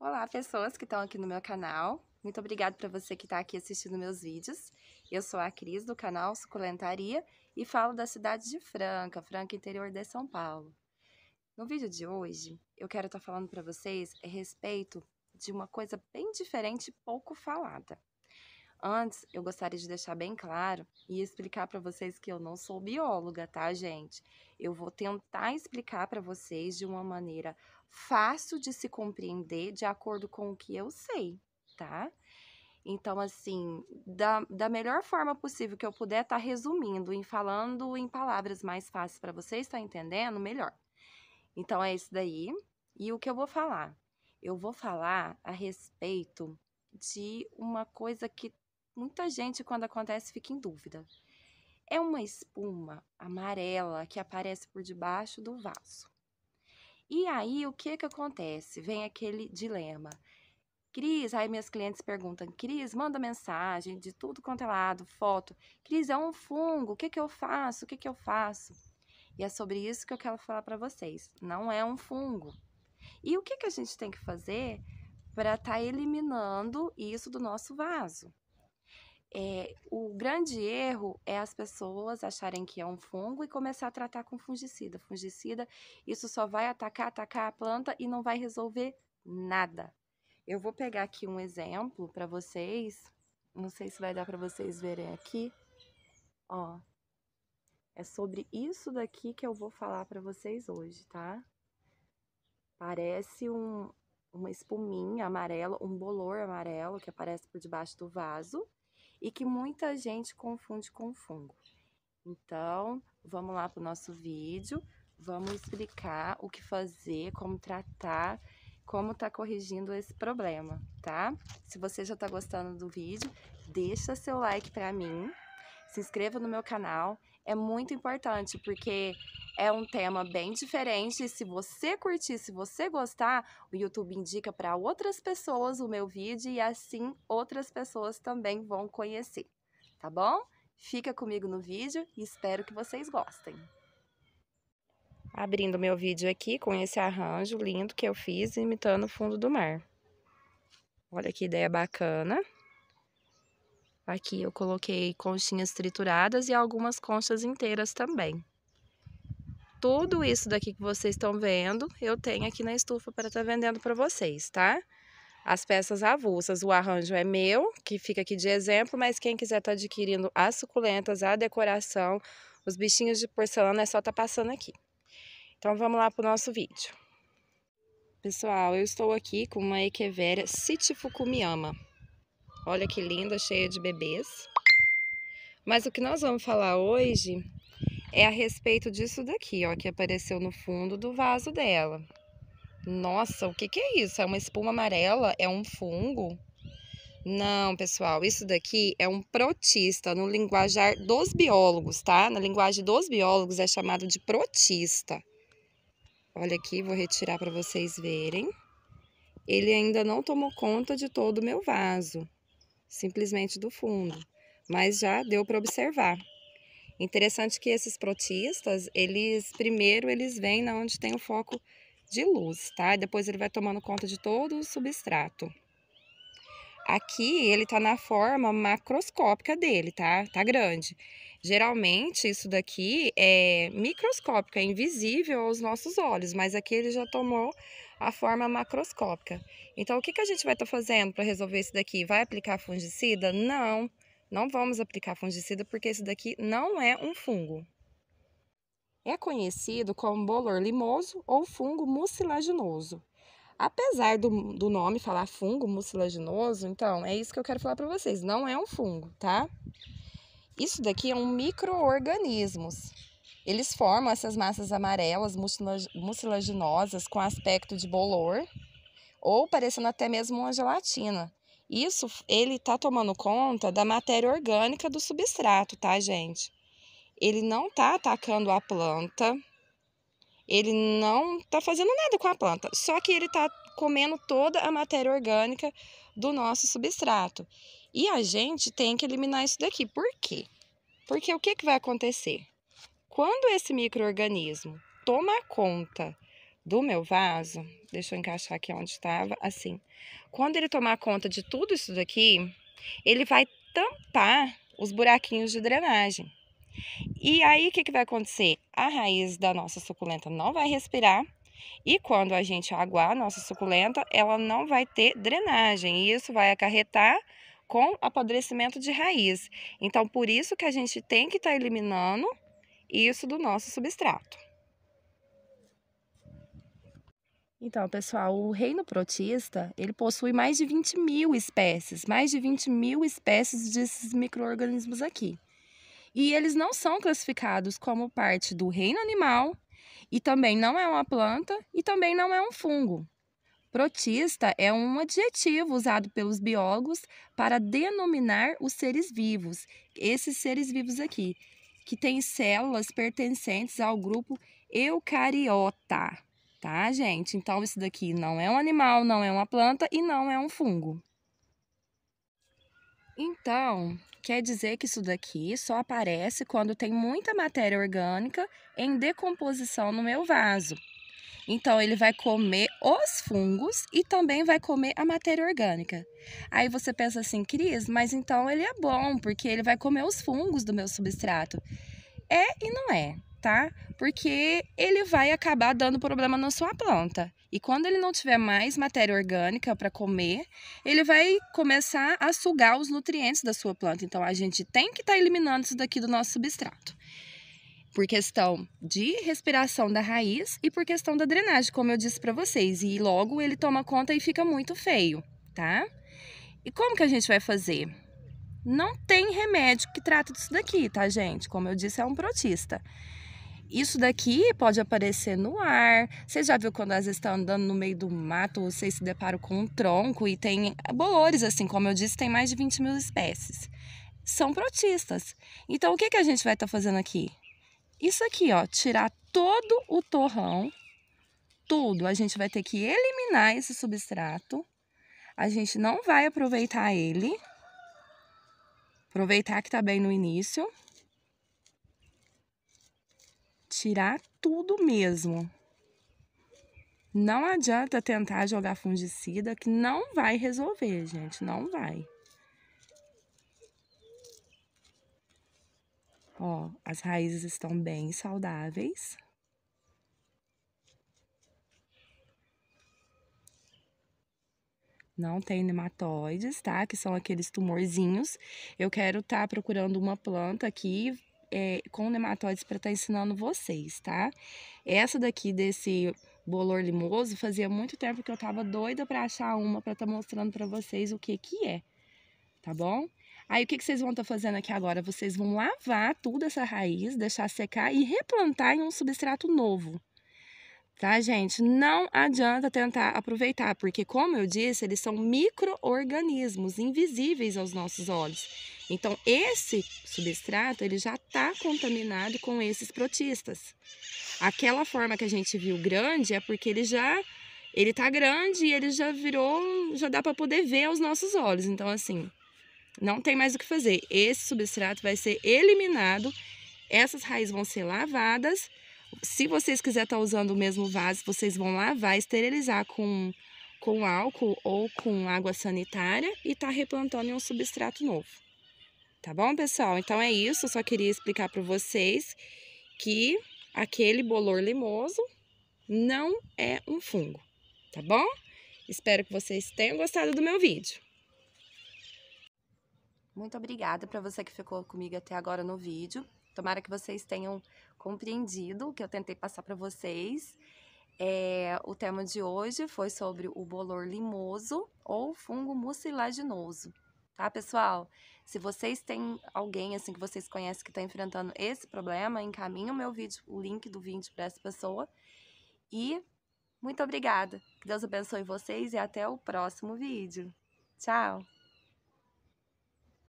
Olá, pessoas que estão aqui no meu canal. Muito obrigada para você que está aqui assistindo meus vídeos. Eu sou a Cris, do canal Suculentaria, e falo da cidade de Franca, Franca interior de São Paulo. No vídeo de hoje, eu quero estar tá falando para vocês a respeito de uma coisa bem diferente e pouco falada. Antes, eu gostaria de deixar bem claro e explicar para vocês que eu não sou bióloga, tá, gente? Eu vou tentar explicar para vocês de uma maneira fácil de se compreender, de acordo com o que eu sei, tá? Então, assim, da, da melhor forma possível que eu puder estar tá resumindo e falando em palavras mais fáceis para vocês estar tá entendendo, melhor. Então, é isso daí. E o que eu vou falar? Eu vou falar a respeito de uma coisa que muita gente, quando acontece, fica em dúvida. É uma espuma amarela que aparece por debaixo do vaso. E aí, o que que acontece? Vem aquele dilema. Cris, aí minhas clientes perguntam, Cris, manda mensagem de tudo quanto é lado, foto. Cris, é um fungo, o que que eu faço? O que que eu faço? E é sobre isso que eu quero falar para vocês. Não é um fungo. E o que que a gente tem que fazer para estar tá eliminando isso do nosso vaso? É, o grande erro é as pessoas acharem que é um fungo e começar a tratar com fungicida. Fungicida, isso só vai atacar, atacar a planta e não vai resolver nada. Eu vou pegar aqui um exemplo para vocês. Não sei se vai dar para vocês verem aqui. Ó, é sobre isso daqui que eu vou falar para vocês hoje, tá? Parece um, uma espuminha amarela, um bolor amarelo que aparece por debaixo do vaso e que muita gente confunde com fungo. Então, vamos lá para o nosso vídeo, vamos explicar o que fazer, como tratar, como tá corrigindo esse problema, tá? Se você já está gostando do vídeo, deixa seu like para mim, se inscreva no meu canal. É muito importante porque é um tema bem diferente. Se você curtir, se você gostar, o YouTube indica para outras pessoas o meu vídeo e assim outras pessoas também vão conhecer, tá bom? Fica comigo no vídeo e espero que vocês gostem. Abrindo meu vídeo aqui com esse arranjo lindo que eu fiz imitando o fundo do mar. Olha que ideia bacana. Aqui eu coloquei conchinhas trituradas e algumas conchas inteiras também. Tudo isso daqui que vocês estão vendo, eu tenho aqui na estufa para estar tá vendendo para vocês, tá? As peças avulsas, o arranjo é meu, que fica aqui de exemplo, mas quem quiser estar tá adquirindo as suculentas, a decoração, os bichinhos de porcelana, é só estar tá passando aqui. Então, vamos lá para o nosso vídeo. Pessoal, eu estou aqui com uma Echeveria Sitifukumiyama. Olha que linda, cheia de bebês. Mas o que nós vamos falar hoje é a respeito disso daqui, ó, que apareceu no fundo do vaso dela. Nossa, o que, que é isso? É uma espuma amarela? É um fungo? Não, pessoal, isso daqui é um protista no linguajar dos biólogos, tá? Na linguagem dos biólogos é chamado de protista. Olha aqui, vou retirar para vocês verem. Ele ainda não tomou conta de todo o meu vaso simplesmente do fundo, mas já deu para observar. Interessante que esses protistas, eles primeiro eles vêm na onde tem o foco de luz, tá? E depois ele vai tomando conta de todo o substrato. Aqui ele tá na forma macroscópica dele, tá? Tá grande. Geralmente isso daqui é microscópica, é invisível aos nossos olhos, mas aqui ele já tomou a forma macroscópica. Então, o que, que a gente vai estar tá fazendo para resolver isso daqui? Vai aplicar fungicida? Não, não vamos aplicar fungicida porque isso daqui não é um fungo. É conhecido como bolor limoso ou fungo mucilaginoso. Apesar do, do nome falar fungo mucilaginoso, então é isso que eu quero falar para vocês. Não é um fungo, tá? Isso daqui é um microorganismos eles formam essas massas amarelas mucilaginosas com aspecto de bolor ou parecendo até mesmo uma gelatina. Isso ele está tomando conta da matéria orgânica do substrato, tá, gente? Ele não está atacando a planta, ele não está fazendo nada com a planta, só que ele está comendo toda a matéria orgânica do nosso substrato. E a gente tem que eliminar isso daqui. Por quê? Porque o que, que vai acontecer? Quando esse microorganismo toma conta do meu vaso, deixa eu encaixar aqui onde estava, assim. Quando ele tomar conta de tudo isso daqui, ele vai tampar os buraquinhos de drenagem. E aí o que, que vai acontecer? A raiz da nossa suculenta não vai respirar. E quando a gente aguar a nossa suculenta, ela não vai ter drenagem. E isso vai acarretar com apodrecimento de raiz. Então, por isso que a gente tem que estar tá eliminando isso do nosso substrato. Então, pessoal, o reino protista, ele possui mais de 20 mil espécies, mais de 20 mil espécies desses micro-organismos aqui. E eles não são classificados como parte do reino animal, e também não é uma planta, e também não é um fungo. Protista é um adjetivo usado pelos biólogos para denominar os seres vivos, esses seres vivos aqui, que tem células pertencentes ao grupo eucariota, tá, gente? Então, isso daqui não é um animal, não é uma planta e não é um fungo. Então, quer dizer que isso daqui só aparece quando tem muita matéria orgânica em decomposição no meu vaso. Então, ele vai comer os fungos e também vai comer a matéria orgânica. Aí você pensa assim, Cris, mas então ele é bom, porque ele vai comer os fungos do meu substrato. É e não é, tá? Porque ele vai acabar dando problema na sua planta. E quando ele não tiver mais matéria orgânica para comer, ele vai começar a sugar os nutrientes da sua planta. Então, a gente tem que estar tá eliminando isso daqui do nosso substrato por questão de respiração da raiz e por questão da drenagem, como eu disse para vocês. E logo ele toma conta e fica muito feio, tá? E como que a gente vai fazer? Não tem remédio que trata disso daqui, tá, gente? Como eu disse, é um protista. Isso daqui pode aparecer no ar. Você já viu quando às vezes está andando no meio do mato, vocês se deparam com um tronco e tem bolores, assim, como eu disse, tem mais de 20 mil espécies. São protistas. Então, o que, que a gente vai estar tá fazendo aqui? isso aqui, ó, tirar todo o torrão, tudo. A gente vai ter que eliminar esse substrato. A gente não vai aproveitar ele. Aproveitar que tá bem no início. Tirar tudo mesmo. Não adianta tentar jogar fungicida que não vai resolver, gente, não vai. Ó, as raízes estão bem saudáveis. Não tem nematóides, tá? Que são aqueles tumorzinhos. Eu quero estar tá procurando uma planta aqui é, com nematóides para estar tá ensinando vocês, tá? Essa daqui desse bolor limoso, fazia muito tempo que eu tava doida para achar uma para estar tá mostrando para vocês o que que é, tá bom? Aí o que, que vocês vão estar tá fazendo aqui agora? Vocês vão lavar toda essa raiz, deixar secar e replantar em um substrato novo. Tá, gente? Não adianta tentar aproveitar, porque, como eu disse, eles são micro-organismos invisíveis aos nossos olhos. Então, esse substrato ele já está contaminado com esses protistas. Aquela forma que a gente viu grande é porque ele já ele tá grande e ele já virou, já dá para poder ver aos nossos olhos. Então, assim, não tem mais o que fazer. Esse substrato vai ser eliminado, essas raízes vão ser lavadas. Se vocês quiserem estar tá usando o mesmo vaso, vocês vão lavar, esterilizar com, com álcool ou com água sanitária e tá replantando em um substrato novo. Tá bom, pessoal? Então é isso. Eu só queria explicar para vocês que aquele bolor limoso não é um fungo, tá bom? Espero que vocês tenham gostado do meu vídeo. Muito obrigada para você que ficou comigo até agora no vídeo. Tomara que vocês tenham compreendido o que eu tentei passar para vocês. É, o tema de hoje foi sobre o bolor limoso ou fungo mucilaginoso. Tá, pessoal? Se vocês têm alguém assim que vocês conhecem que está enfrentando esse problema, encaminhe o meu vídeo, o link do vídeo para essa pessoa. E muito obrigada. Que Deus abençoe vocês e até o próximo vídeo. Tchau!